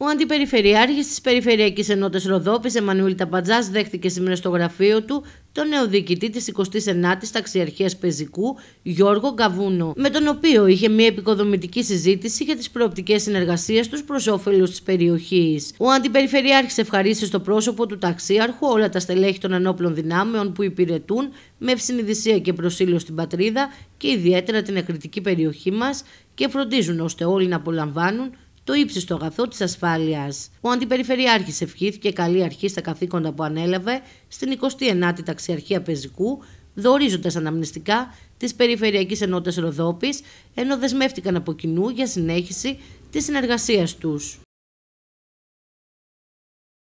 Ο αντιπεριφερειάρχης της Περιφερειακής Ενότητας Ροδόπης, Εμμανουήλ Ταμπατζάς, δέχτηκε σήμερα στο γραφείο του τον νέο διοικητή της 29η Ταξιαρχίας Πεζικού, Γιώργο Καβούνο, με τον οποίο είχε μια επικοδομητική συζήτηση για τις προοπτικές συνεργασίες τους προς όφελος της περιοχής. Ο Αντιπεριφερειάρχης ευχαρίστησε στο πρόσωπο του Ταξίαρχου όλα τα στελέχη των ενόπλων δυνάμεων που υπηρετούν με ευσυνειδησία και προσήλωση στην πατρίδα και ιδιαίτερα την εκρητική περιοχή μας και φροντίζουν ώστε όλοι να απολαμβάνουν το ύψιστο αγαθό της ασφάλειας. Ο Αντιπεριφερειάρχης ευχήθηκε καλή αρχή στα καθήκοντα που ανέλαβε στην 29η Ταξιαρχία Πεζικού, δορίζοντα αναμνηστικά τη Περιφερειακή Ενότητα Ροδόπης, ενώ δεσμεύτηκαν από κοινού για συνέχιση της συνεργασίας τους.